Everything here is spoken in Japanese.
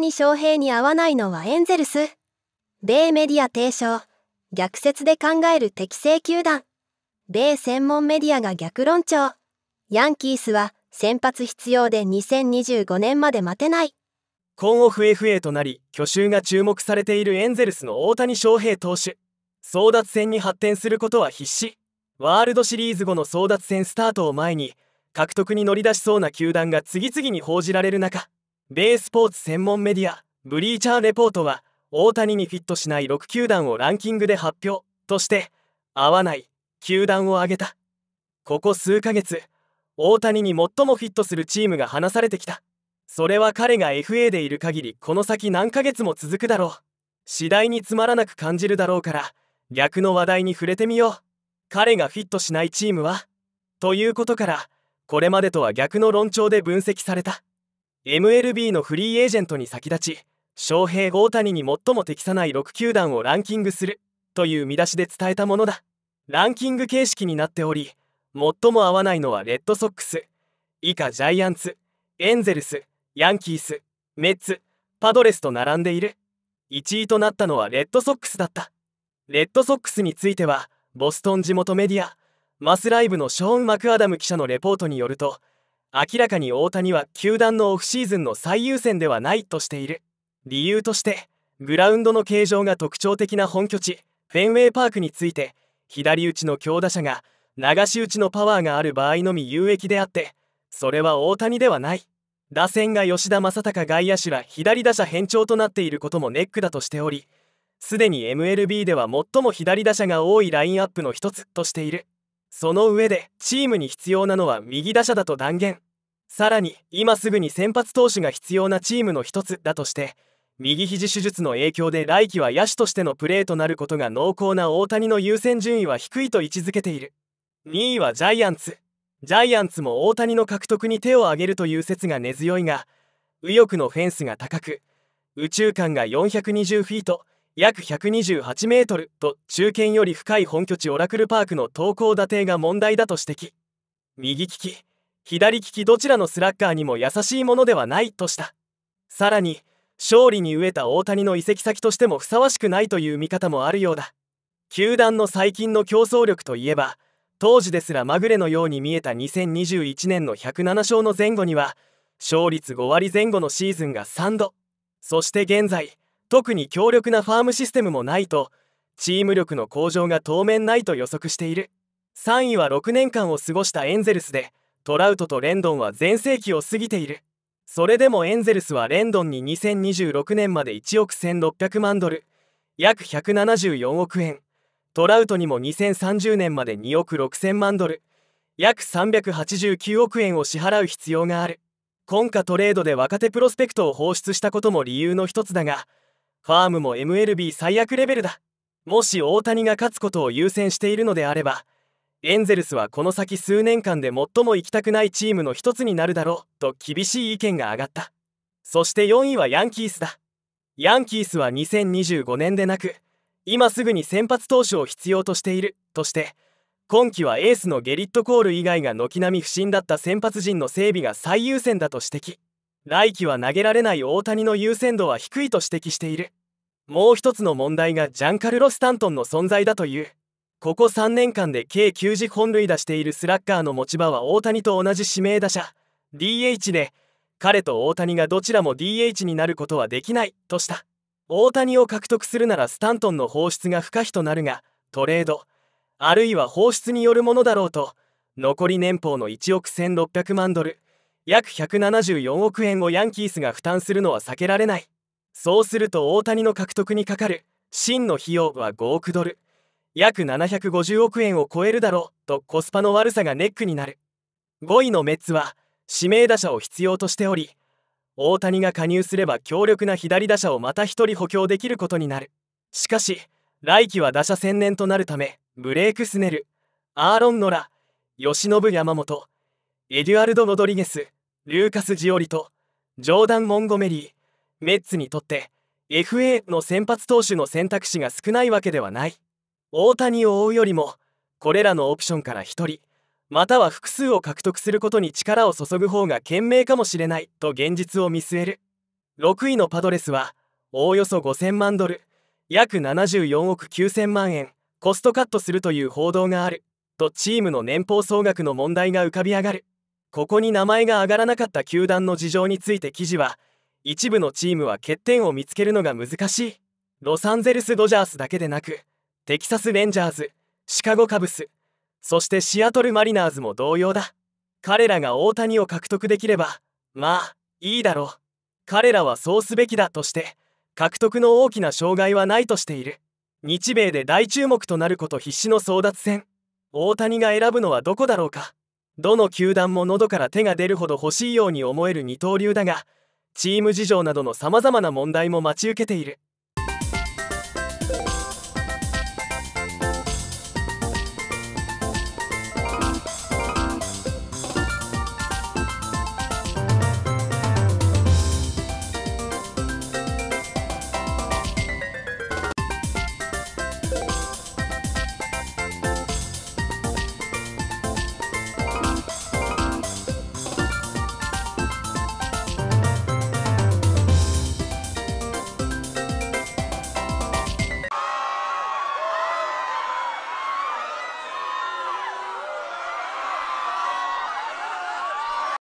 谷翔平に合わないのはエンゼルス。米メディア提唱、逆説で考える適正球団。米専門メディアが逆論調。ヤンキースは先発必要で2025年まで待てない。今後フ f a となり、去就が注目されているエンゼルスの大谷翔平投手。争奪戦に発展することは必至。ワールドシリーズ後の争奪戦スタートを前に、獲得に乗り出しそうな球団が次々に報じられる中、米スポーツ専門メディアブリーチャーレポートは大谷にフィットしない6球団をランキングで発表として合わない球団を挙げたここ数ヶ月大谷に最もフィットするチームが話されてきたそれは彼が FA でいる限りこの先何ヶ月も続くだろう次第につまらなく感じるだろうから逆の話題に触れてみよう彼がフィットしないチームはということからこれまでとは逆の論調で分析された MLB のフリーエージェントに先立ち翔平大谷に最も適さない6球団をランキングするという見出しで伝えたものだランキング形式になっており最も合わないのはレッドソックス以下ジャイアンツエンゼルスヤンキースメッツパドレスと並んでいる1位となったのはレッドソックスだったレッドソックスについてはボストン地元メディアマスライブのショーン・マクアダム記者のレポートによると明らかに大谷は球団のオフシーズンの最優先ではないとしている理由としてグラウンドの形状が特徴的な本拠地フェンウェイパークについて左打ちの強打者が流し打ちのパワーがある場合のみ有益であってそれは大谷ではない打線が吉田正尚外野手ら左打者偏重となっていることもネックだとしておりすでに MLB では最も左打者が多いラインアップの一つとしているその上でチームに必要なのは右打者だと断言さらに今すぐに先発投手が必要なチームの一つだとして右肘手術の影響で来季は野手としてのプレーとなることが濃厚な大谷の優先順位は低いと位置づけている2位はジャイアンツジャイアンツも大谷の獲得に手を挙げるという説が根強いが右翼のフェンスが高く宇宙間が420フィート約128メートルと中堅より深い本拠地オラクルパークの投稿打定が問題だと指摘右利き左利きどちらのスラッガーにも優しいものではないとしたさらに勝利に飢えた大谷の移籍先としてもふさわしくないという見方もあるようだ球団の最近の競争力といえば当時ですらまぐれのように見えた2021年の107勝の前後には勝率5割前後のシーズンが3度そして現在特に強力なファームシステムもないとチーム力の向上が当面ないと予測している3位は6年間を過ごしたエンゼルスでトラウトとレンドンは全盛期を過ぎているそれでもエンゼルスはレンドンに2026年まで1億1600万ドル約174億円トラウトにも2030年まで2億6000万ドル約389億円を支払う必要がある今夏トレードで若手プロスペクトを放出したことも理由の一つだがファームも MLB 最悪レベルだもし大谷が勝つことを優先しているのであればエンゼルスはこの先数年間で最も行きたくないチームの一つになるだろうと厳しい意見が上がったそして4位はヤンキースだヤンキースは2025年でなく今すぐに先発投手を必要としているとして今季はエースのゲリット・コール以外が軒並み不振だった先発陣の整備が最優先だと指摘来季は投げられない大谷の優先度は低いと指摘しているもう一つの問題がジャンカルロス・タントンの存在だというここ3年間で計90本塁打しているスラッガーの持ち場は大谷と同じ指名打者 DH で彼と大谷がどちらも DH になることはできないとした大谷を獲得するならスタントンの放出が不可避となるがトレードあるいは放出によるものだろうと残り年俸の1億1600万ドル約174億円をヤンキースが負担するのは避けられないそうすると大谷の獲得にかかる真の費用は5億ドル約750億円を超えるだろうとコスパの悪さがネックになる5位のメッツは指名打者を必要としており大谷が加入すれば強力な左打者をまた1人補強できることになるしかし来季は打者専念となるためブレイク・スネルアーロン・ノラ由伸山本エデュアルド・ロドリゲスルーカス・ジオリとジョーダン・モンゴメリーメッツにとって FA の先発投手の選択肢が少ないわけではない大谷を追うよりもこれらのオプションから1人または複数を獲得することに力を注ぐ方が賢明かもしれないと現実を見据える6位のパドレスはおおよそ5000万ドル約74億9000万円コストカットするという報道があるとチームの年俸総額の問題が浮かび上がるここに名前が挙がらなかった球団の事情について記事は一部のチームは欠点を見つけるのが難しいロサンゼルス・ドジャースだけでなくテキサス・レンジャーズシカゴ・カブスそしてシアトル・マリナーズも同様だ彼らが大谷を獲得できればまあいいだろう彼らはそうすべきだとして獲得の大きな障害はないとしている日米で大注目となること必至の争奪戦大谷が選ぶのはどこだろうかどの球団も喉から手が出るほど欲しいように思える二刀流だがチーム事情などのさまざまな問題も待ち受けている。